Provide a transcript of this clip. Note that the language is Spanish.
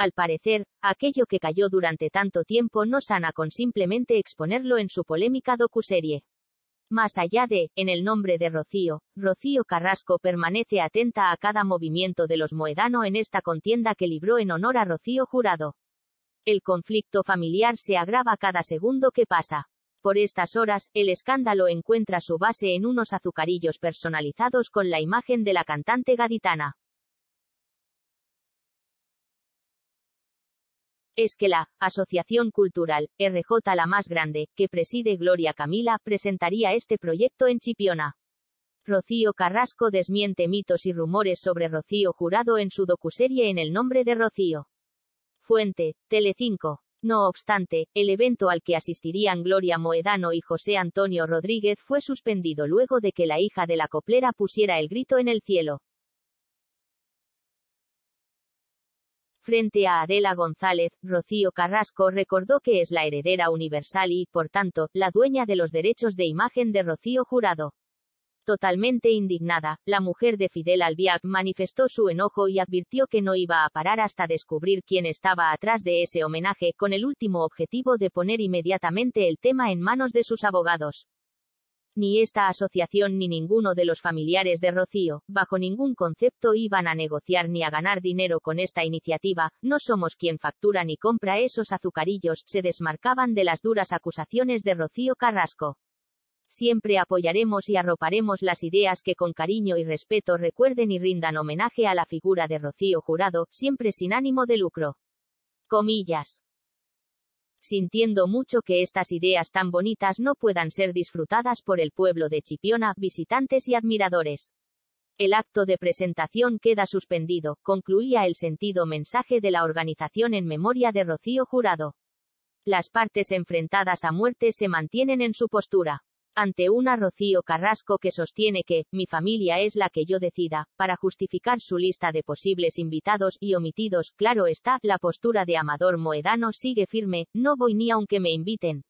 Al parecer, aquello que cayó durante tanto tiempo no sana con simplemente exponerlo en su polémica docuserie. Más allá de, en el nombre de Rocío, Rocío Carrasco permanece atenta a cada movimiento de los Moedano en esta contienda que libró en honor a Rocío Jurado. El conflicto familiar se agrava cada segundo que pasa. Por estas horas, el escándalo encuentra su base en unos azucarillos personalizados con la imagen de la cantante gaditana. es que la Asociación Cultural RJ la más grande, que preside Gloria Camila, presentaría este proyecto en Chipiona. Rocío Carrasco desmiente mitos y rumores sobre Rocío Jurado en su docuserie En el nombre de Rocío. Fuente, Telecinco. No obstante, el evento al que asistirían Gloria Moedano y José Antonio Rodríguez fue suspendido luego de que la hija de la coplera pusiera el grito en el cielo. Frente a Adela González, Rocío Carrasco recordó que es la heredera universal y, por tanto, la dueña de los derechos de imagen de Rocío Jurado. Totalmente indignada, la mujer de Fidel Albiac manifestó su enojo y advirtió que no iba a parar hasta descubrir quién estaba atrás de ese homenaje, con el último objetivo de poner inmediatamente el tema en manos de sus abogados ni esta asociación ni ninguno de los familiares de Rocío, bajo ningún concepto iban a negociar ni a ganar dinero con esta iniciativa, no somos quien factura ni compra esos azucarillos, se desmarcaban de las duras acusaciones de Rocío Carrasco. Siempre apoyaremos y arroparemos las ideas que con cariño y respeto recuerden y rindan homenaje a la figura de Rocío Jurado, siempre sin ánimo de lucro. Comillas sintiendo mucho que estas ideas tan bonitas no puedan ser disfrutadas por el pueblo de Chipiona, visitantes y admiradores. El acto de presentación queda suspendido, concluía el sentido mensaje de la organización en memoria de Rocío Jurado. Las partes enfrentadas a muerte se mantienen en su postura ante una Rocío Carrasco que sostiene que, mi familia es la que yo decida, para justificar su lista de posibles invitados y omitidos, claro está, la postura de Amador Moedano sigue firme, no voy ni aunque me inviten.